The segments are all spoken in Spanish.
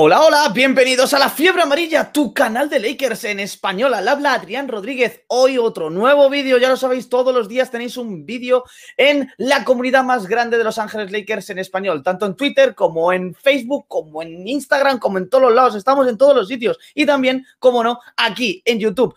Hola, hola, bienvenidos a La Fiebre Amarilla, tu canal de Lakers en español. Al habla Adrián Rodríguez. Hoy otro nuevo vídeo, ya lo sabéis, todos los días tenéis un vídeo en la comunidad más grande de Los Ángeles Lakers en español, tanto en Twitter como en Facebook, como en Instagram, como en todos los lados. Estamos en todos los sitios y también, como no, aquí en YouTube.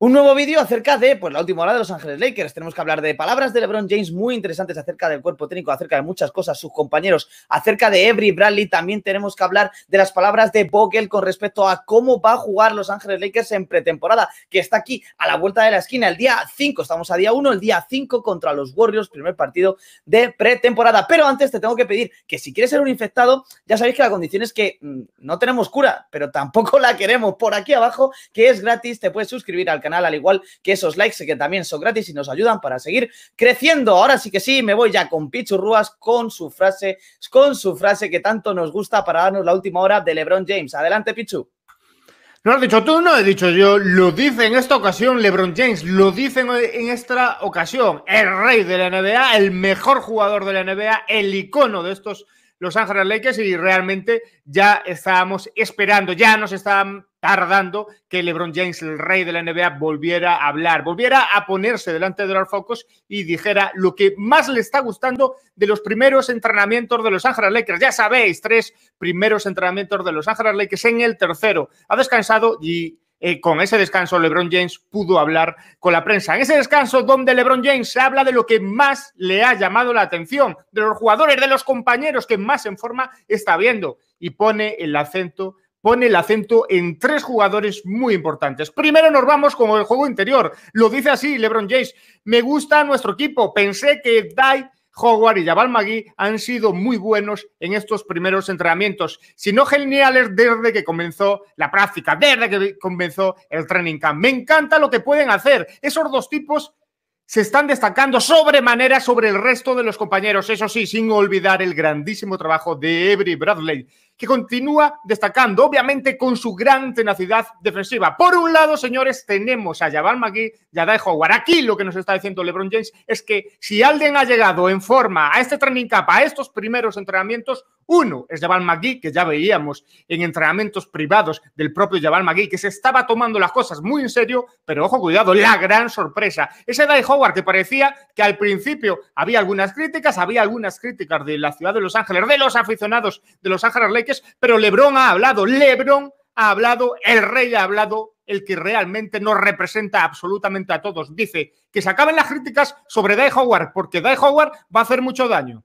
Un nuevo vídeo acerca de pues, la última hora de Los Ángeles Lakers. Tenemos que hablar de palabras de LeBron James muy interesantes acerca del cuerpo técnico, acerca de muchas cosas, sus compañeros, acerca de Every Bradley. También tenemos que hablar de las palabras de Vogel con respecto a cómo va a jugar Los Ángeles Lakers en pretemporada, que está aquí a la vuelta de la esquina el día 5. Estamos a día 1, el día 5 contra los Warriors, primer partido de pretemporada. Pero antes te tengo que pedir que si quieres ser un infectado, ya sabéis que la condición es que mm, no tenemos cura, pero tampoco la queremos. Por aquí abajo, que es gratis, te puedes suscribir al canal canal, al igual que esos likes que también son gratis y nos ayudan para seguir creciendo. Ahora sí que sí, me voy ya con Pichu Rúas con su frase, con su frase que tanto nos gusta para darnos la última hora de LeBron James. Adelante, Pichu. No lo has dicho tú, no he dicho yo. Lo dice en esta ocasión LeBron James. Lo dice en esta ocasión el rey de la NBA, el mejor jugador de la NBA, el icono de estos los Ángeles Lakers y realmente ya estábamos esperando, ya nos está tardando que LeBron James, el rey de la NBA, volviera a hablar, volviera a ponerse delante de los focos y dijera lo que más le está gustando de los primeros entrenamientos de los Ángeles Lakers. Ya sabéis, tres primeros entrenamientos de los Ángeles Lakers en el tercero. Ha descansado y eh, con ese descanso LeBron James pudo hablar con la prensa. En ese descanso donde LeBron James habla de lo que más le ha llamado la atención, de los jugadores, de los compañeros que más en forma está viendo y pone el acento pone el acento en tres jugadores muy importantes. Primero nos vamos con el juego interior. Lo dice así LeBron James. Me gusta nuestro equipo. Pensé que Dai Howard y Jabal Magui han sido muy buenos en estos primeros entrenamientos, si no geniales desde que comenzó la práctica, desde que comenzó el training camp. Me encanta lo que pueden hacer. Esos dos tipos se están destacando sobremanera sobre el resto de los compañeros, eso sí, sin olvidar el grandísimo trabajo de Every Bradley que continúa destacando, obviamente con su gran tenacidad defensiva. Por un lado, señores, tenemos a Jabal McGee y a Dai Howard. Aquí lo que nos está diciendo LeBron James es que si alguien ha llegado en forma a este training camp, a estos primeros entrenamientos, uno es Jabal McGee, que ya veíamos en entrenamientos privados del propio Jabal McGee, que se estaba tomando las cosas muy en serio, pero ojo, cuidado, la gran sorpresa. Ese Dai Howard que parecía que al principio había algunas críticas, había algunas críticas de la ciudad de Los Ángeles, de los aficionados de Los Ángeles Lakers pero LeBron ha hablado, LeBron ha hablado, el rey ha hablado, el que realmente nos representa absolutamente a todos. Dice que se acaben las críticas sobre Dai Howard, porque Dai Howard va a hacer mucho daño.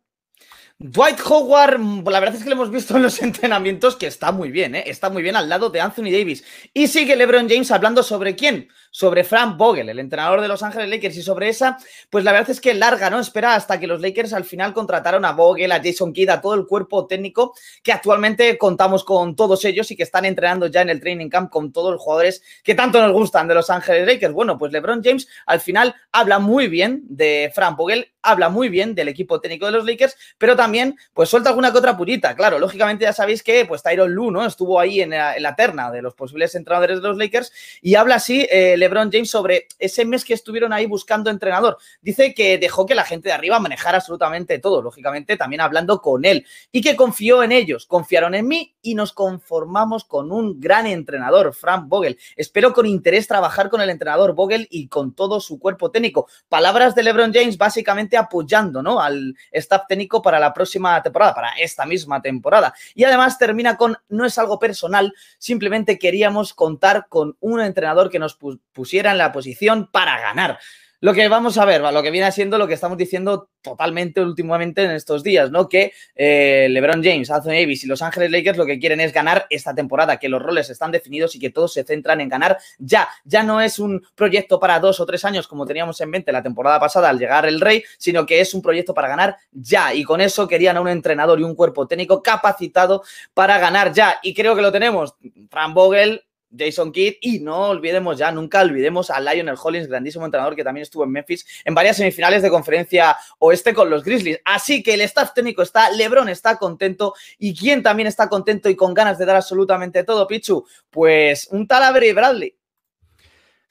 Dwight Howard, la verdad es que lo hemos visto en los entrenamientos que está muy bien, ¿eh? está muy bien al lado de Anthony Davis. Y sigue LeBron James hablando sobre quién, sobre Frank Vogel, el entrenador de Los Ángeles Lakers. Y sobre esa, pues la verdad es que larga, ¿no? Espera hasta que los Lakers al final contrataron a Vogel, a Jason Kidd, a todo el cuerpo técnico que actualmente contamos con todos ellos y que están entrenando ya en el training camp con todos los jugadores que tanto nos gustan de Los Ángeles Lakers. Bueno, pues LeBron James al final habla muy bien de Frank Vogel, habla muy bien del equipo técnico de los Lakers, pero también pues suelta alguna que otra purita. Claro, lógicamente ya sabéis que pues Tyron Lue, ¿no? Estuvo ahí en la, terna de los posibles entrenadores de los Lakers y habla así eh, LeBron James sobre ese mes que estuvieron ahí buscando entrenador. Dice que dejó que la gente de arriba manejara absolutamente todo, lógicamente también hablando con él, y que confió en ellos, confiaron en mí y nos conformamos con un gran entrenador, Frank Vogel. Espero con interés trabajar con el entrenador Vogel y con todo su cuerpo técnico. Palabras de LeBron James básicamente apoyando ¿no? al staff técnico para la próxima temporada, para esta misma temporada. Y además termina con, no es algo personal, simplemente queríamos contar con un entrenador que nos pusiera en la posición para ganar lo que vamos a ver, lo que viene siendo lo que estamos diciendo totalmente últimamente en estos días, ¿no? Que eh, LeBron James, Anthony Davis y Los Ángeles Lakers lo que quieren es ganar esta temporada, que los roles están definidos y que todos se centran en ganar ya. Ya no es un proyecto para dos o tres años como teníamos en mente la temporada pasada al llegar el Rey, sino que es un proyecto para ganar ya. Y con eso querían a un entrenador y un cuerpo técnico capacitado para ganar ya. Y creo que lo tenemos. Fran Vogel Jason Kidd y no olvidemos ya, nunca olvidemos a Lionel Hollins, grandísimo entrenador que también estuvo en Memphis en varias semifinales de conferencia oeste con los Grizzlies. Así que el staff técnico está, LeBron está contento y quien también está contento y con ganas de dar absolutamente todo, Pichu, pues un tal Avery Bradley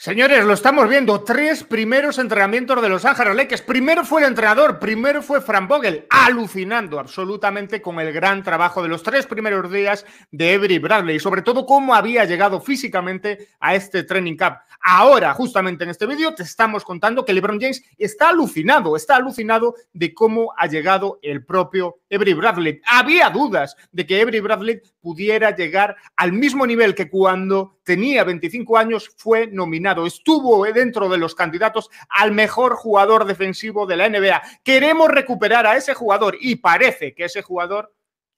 Señores, lo estamos viendo. Tres primeros entrenamientos de los Ángeles Lakers. Primero fue el entrenador, primero fue Fran Vogel, alucinando absolutamente con el gran trabajo de los tres primeros días de Avery Bradley y sobre todo cómo había llegado físicamente a este training camp. Ahora, justamente en este vídeo, te estamos contando que LeBron James está alucinado, está alucinado de cómo ha llegado el propio Every Bradley. Había dudas de que Every Bradley pudiera llegar al mismo nivel que cuando tenía 25 años, fue nominado, estuvo dentro de los candidatos al mejor jugador defensivo de la NBA. Queremos recuperar a ese jugador y parece que ese jugador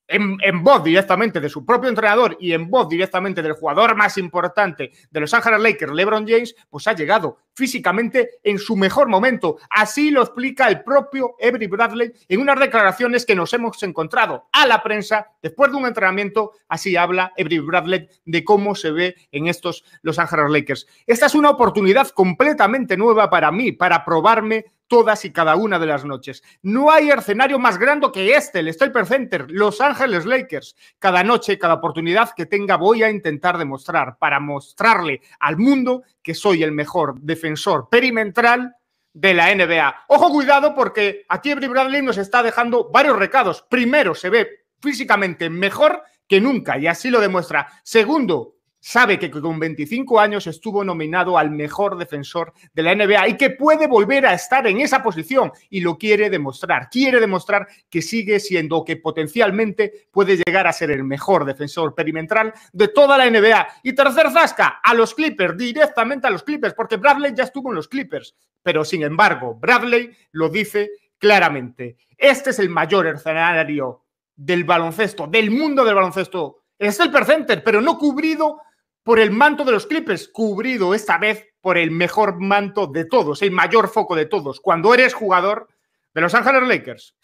en, voz directamente de su propio entrenador y en voz directamente del jugador más importante de los Ángeles Lakers, LeBron James, pues ha llegado físicamente en su mejor momento. Así lo explica el propio Every Bradley en unas declaraciones que nos hemos encontrado a la prensa después de un entrenamiento. Así habla Every Bradley de cómo se ve en estos Los Ángeles Lakers. Esta es una oportunidad completamente nueva para mí, para probarme todas y cada una de las noches. No hay escenario más grande que este, el Staples Center, Los Ángeles Lakers. Cada noche, cada oportunidad que tenga voy a intentar demostrar para mostrarle al mundo que soy el mejor defensor perimetral de la NBA. Ojo, cuidado, porque aquí Avery Bradley nos está dejando varios recados. Primero, se ve físicamente mejor que nunca y así lo demuestra. Segundo, sabe que con 25 años estuvo nominado al mejor defensor de la NBA y que puede volver a estar en esa posición y lo quiere demostrar. Quiere demostrar que sigue siendo, que potencialmente puede llegar a ser el mejor defensor perimetral de toda la NBA. Y tercer zasca, a los Clippers, directamente a los Clippers, porque Bradley ya estuvo en los Clippers, pero sin embargo, Bradley lo dice claramente. Este es el mayor escenario del baloncesto, del mundo del baloncesto. Es el percenter, pero no cubrido por el manto de los Clippers, cubrido esta vez por el mejor manto de todos, el mayor foco de todos, cuando eres jugador de Los Ángeles Lakers.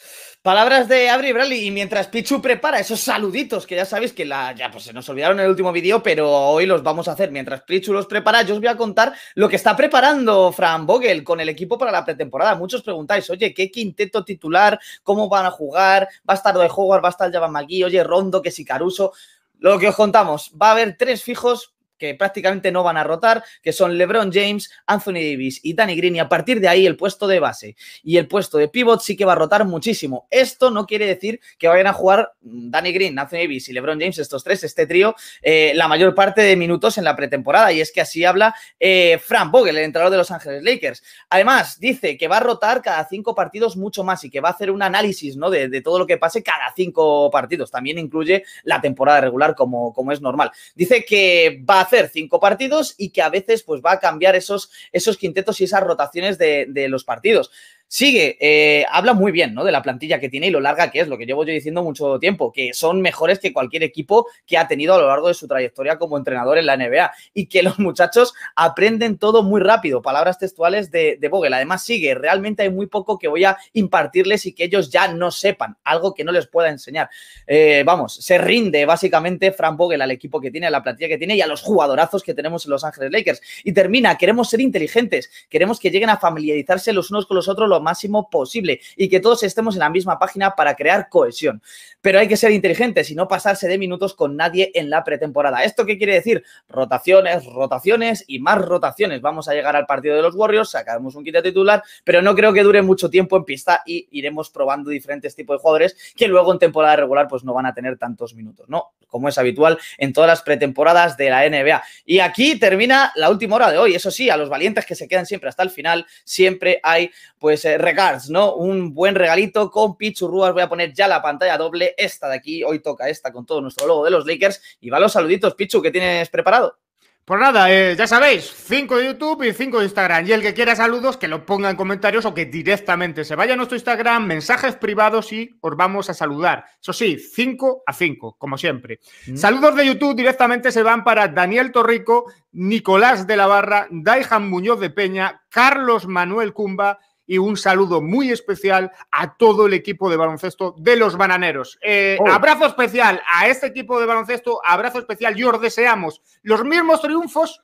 Palabras de Avery Bradley y mientras Pichu prepara esos saluditos que ya sabéis que la, ya pues se nos olvidaron en el último vídeo, pero hoy los vamos a hacer. Mientras Pichu los prepara, yo os voy a contar lo que está preparando Fran Vogel con el equipo para la pretemporada. Muchos preguntáis, oye, ¿qué quinteto titular? ¿Cómo van a jugar? ¿Va a estar de Howard? ¿Va a estar Javan Oye, Rondo, que si Caruso. Lo que os contamos, va a haber tres fijos que prácticamente no van a rotar, que son LeBron James, Anthony Davis y Danny Green, y a partir de ahí el puesto de base y el puesto de pivot sí que va a rotar muchísimo. Esto no quiere decir que vayan a jugar Danny Green, Anthony Davis y LeBron James, estos tres, este trío, eh, la mayor parte de minutos en la pretemporada, y es que así habla eh, Frank Vogel, el entrenador de Los Ángeles Lakers. Además, dice que va a rotar cada cinco partidos mucho más y que va a hacer un análisis ¿no? de, todo lo que pase cada cinco partidos. También incluye la temporada regular como, como es normal. Dice que va a hacer cinco partidos y que a veces pues va a cambiar esos, esos quintetos y esas rotaciones de, de los partidos. Sigue, eh, habla muy bien ¿no? de la plantilla que tiene y lo larga que es, lo que llevo yo diciendo mucho tiempo, que son mejores que cualquier equipo que ha tenido a lo largo de su trayectoria como entrenador en la NBA y que los muchachos aprenden todo muy rápido, palabras textuales de, de Vogel. Además, sigue, realmente hay muy poco que voy a impartirles y que ellos ya no sepan, algo que no les pueda enseñar. Eh, vamos, se rinde básicamente Frank Vogel al equipo que tiene, a la plantilla que tiene y a los jugadorazos que tenemos en Los Ángeles Lakers. Y termina, queremos ser inteligentes, queremos que lleguen a familiarizarse los unos con los otros, máximo posible y que todos estemos en la misma página para crear cohesión. Pero hay que ser inteligentes y no pasarse de minutos con nadie en la pretemporada. ¿Esto qué quiere decir? Rotaciones, rotaciones y más rotaciones. Vamos a llegar al partido de los Warriors, sacaremos un kit de titular, pero no creo que dure mucho tiempo en pista y iremos probando diferentes tipos de jugadores que luego en temporada regular pues no van a tener tantos minutos, ¿no? Como es habitual en todas las pretemporadas de la NBA. Y aquí termina la última hora de hoy. Eso sí, a los valientes que se quedan siempre hasta el final, siempre hay pues eh, regards, ¿no? Un buen regalito con pichurrúas. Voy a poner ya la pantalla doble, esta de aquí. Hoy toca esta con todo nuestro logo de los Lakers. Y va los saluditos, Pichu, ¿qué tienes preparado? Pues nada, eh, ya sabéis, 5 de YouTube y 5 de Instagram. Y el que quiera saludos, que lo ponga en comentarios o que directamente se vaya a nuestro Instagram, mensajes privados y os vamos a saludar. Eso sí, 5 a 5, como siempre. Mm. Saludos de YouTube directamente se van para Daniel Torrico, Nicolás de la Barra, Daihan Muñoz de Peña, Carlos Manuel Cumba, y un saludo muy especial a todo el equipo de baloncesto de los bananeros. Eh, oh. Abrazo especial a este equipo de baloncesto, abrazo especial y os deseamos los mismos triunfos,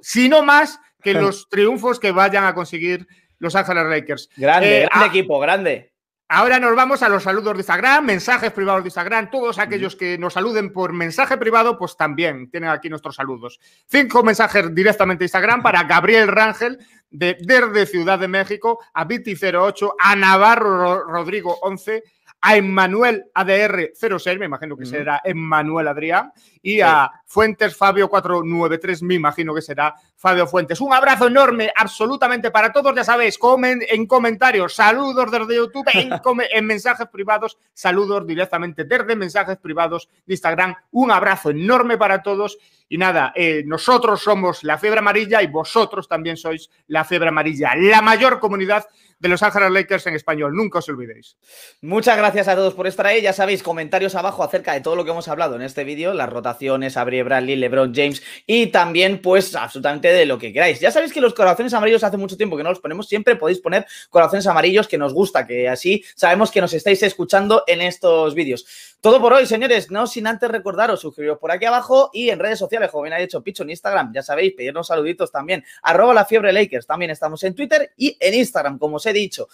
si no más, que los triunfos que vayan a conseguir los Ángeles Lakers. Grande, eh, grande ah, equipo, grande. Ahora nos vamos a los saludos de Instagram, mensajes privados de Instagram. Todos aquellos que nos saluden por mensaje privado, pues también tienen aquí nuestros saludos. Cinco mensajes directamente de Instagram para Gabriel Rangel, de, desde Ciudad de México a Viti08, a Navarro Rodrigo 11, a Emmanuel ADR06, me imagino que será Emmanuel Adrián, y a Fuentes Fabio 493, me imagino que será Fabio Fuentes. Un abrazo enorme, absolutamente para todos, ya sabéis, comen en comentarios, saludos desde YouTube, en, en mensajes privados, saludos directamente desde mensajes privados de Instagram. Un abrazo enorme para todos y nada, eh, nosotros somos la fiebre amarilla y vosotros también sois la fiebre amarilla, la mayor comunidad de los Ángeles Lakers en español. Nunca os olvidéis. Muchas gracias a todos por estar ahí. Ya sabéis, comentarios abajo acerca de todo lo que hemos hablado en este vídeo, las rotaciones, Abri Bradley, LeBron James y también, pues, absolutamente de lo que queráis. Ya sabéis que los corazones amarillos hace mucho tiempo que no los ponemos. Siempre podéis poner corazones amarillos que nos gusta, que así sabemos que nos estáis escuchando en estos vídeos. Todo por hoy, señores. No sin antes recordaros, suscribiros por aquí abajo y en redes sociales, como bien ha dicho Picho, en Instagram. Ya sabéis, pedirnos saluditos también. Arroba la fiebre Lakers. También estamos en Twitter y en Instagram, como os he dicho.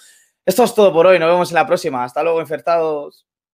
Esto es todo por hoy. Nos vemos en la próxima. Hasta luego, infertados.